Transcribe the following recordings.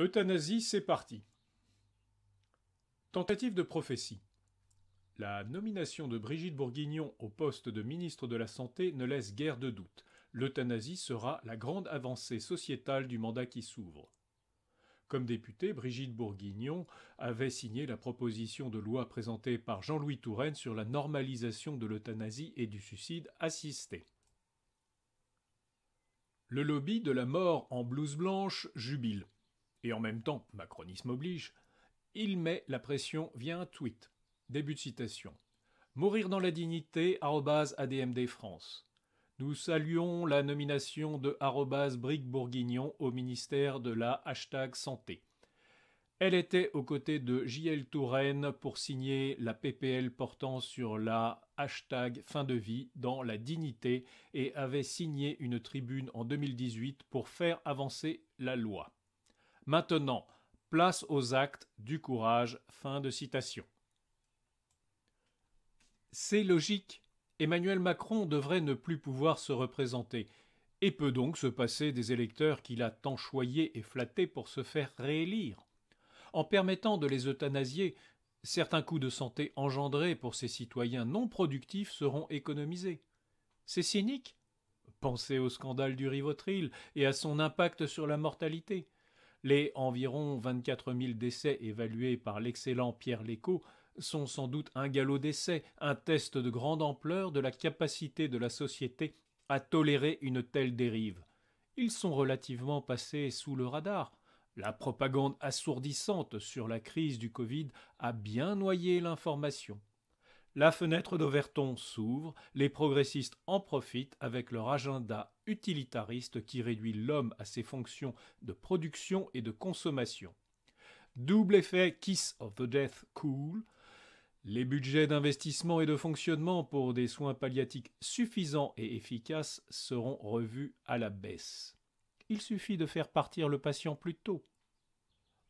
Euthanasie, c'est parti. Tentative de prophétie. La nomination de Brigitte Bourguignon au poste de ministre de la Santé ne laisse guère de doute. L'euthanasie sera la grande avancée sociétale du mandat qui s'ouvre. Comme députée, Brigitte Bourguignon avait signé la proposition de loi présentée par Jean-Louis Touraine sur la normalisation de l'euthanasie et du suicide assisté. Le lobby de la mort en blouse blanche jubile et en même temps, macronisme oblige, il met la pression via un tweet. Début de citation. Mourir dans la dignité, ADMD France. Nous saluons la nomination de Bric Bourguignon au ministère de la hashtag santé. Elle était aux côtés de JL Touraine pour signer la PPL portant sur la hashtag fin de vie dans la dignité et avait signé une tribune en 2018 pour faire avancer la loi. Maintenant, place aux actes du courage. Fin de citation. C'est logique. Emmanuel Macron devrait ne plus pouvoir se représenter et peut donc se passer des électeurs qu'il a tant choyés et flattés pour se faire réélire. En permettant de les euthanasier, certains coûts de santé engendrés pour ces citoyens non productifs seront économisés. C'est cynique Pensez au scandale du Rivotril et à son impact sur la mortalité. Les environ 24 000 décès évalués par l'excellent Pierre Léco sont sans doute un galop d'essais, un test de grande ampleur de la capacité de la société à tolérer une telle dérive. Ils sont relativement passés sous le radar. La propagande assourdissante sur la crise du Covid a bien noyé l'information. La fenêtre d'Overton s'ouvre, les progressistes en profitent avec leur agenda utilitariste qui réduit l'homme à ses fonctions de production et de consommation. Double effet Kiss of the Death Cool. Les budgets d'investissement et de fonctionnement pour des soins palliatiques suffisants et efficaces seront revus à la baisse. Il suffit de faire partir le patient plus tôt.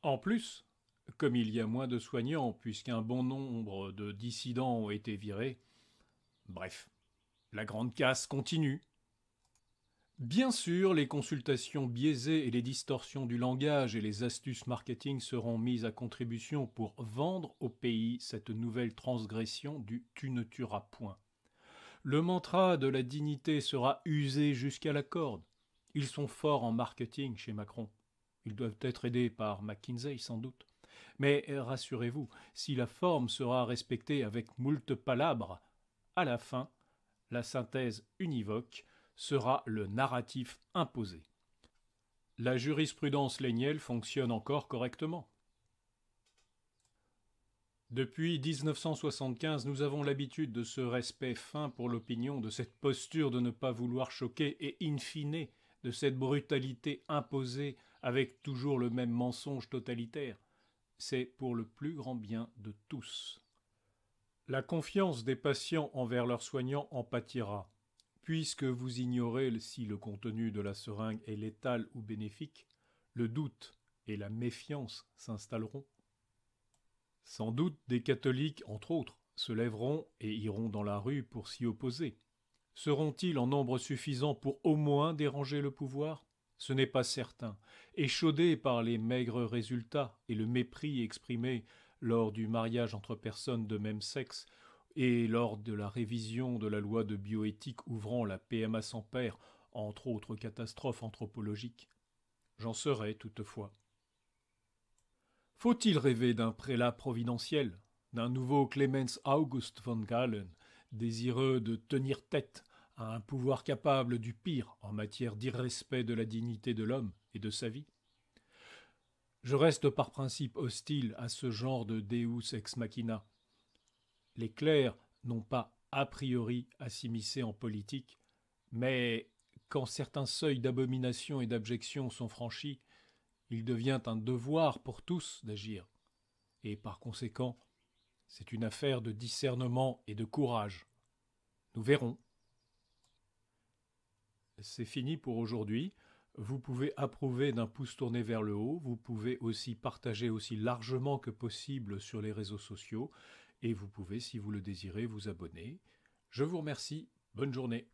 En plus, comme il y a moins de soignants, puisqu'un bon nombre de dissidents ont été virés. Bref, la grande casse continue. Bien sûr, les consultations biaisées et les distorsions du langage et les astuces marketing seront mises à contribution pour vendre au pays cette nouvelle transgression du tu ne tueras point. Le mantra de la dignité sera usé jusqu'à la corde. Ils sont forts en marketing chez Macron. Ils doivent être aidés par McKinsey sans doute. Mais euh, rassurez-vous, si la forme sera respectée avec moult palabres, à la fin, la synthèse univoque sera le narratif imposé. La jurisprudence lénielle fonctionne encore correctement. Depuis 1975, nous avons l'habitude de ce respect fin pour l'opinion, de cette posture de ne pas vouloir choquer et, in fine, de cette brutalité imposée avec toujours le même mensonge totalitaire c'est pour le plus grand bien de tous. La confiance des patients envers leurs soignants en pâtira. Puisque vous ignorez si le contenu de la seringue est létal ou bénéfique, le doute et la méfiance s'installeront. Sans doute des catholiques, entre autres, se lèveront et iront dans la rue pour s'y opposer. Seront-ils en nombre suffisant pour au moins déranger le pouvoir ce n'est pas certain. Échaudé par les maigres résultats et le mépris exprimé lors du mariage entre personnes de même sexe et lors de la révision de la loi de bioéthique ouvrant la PMA sans père, entre autres catastrophes anthropologiques, j'en serai toutefois. Faut-il rêver d'un prélat providentiel, d'un nouveau Clemens August von Galen, désireux de tenir tête un pouvoir capable du pire en matière d'irrespect de la dignité de l'homme et de sa vie. Je reste par principe hostile à ce genre de Deus ex machina. Les clercs n'ont pas a priori à s'immiscer en politique, mais quand certains seuils d'abomination et d'abjection sont franchis, il devient un devoir pour tous d'agir, et par conséquent, c'est une affaire de discernement et de courage. Nous verrons c'est fini pour aujourd'hui. Vous pouvez approuver d'un pouce tourné vers le haut, vous pouvez aussi partager aussi largement que possible sur les réseaux sociaux, et vous pouvez, si vous le désirez, vous abonner. Je vous remercie, bonne journée.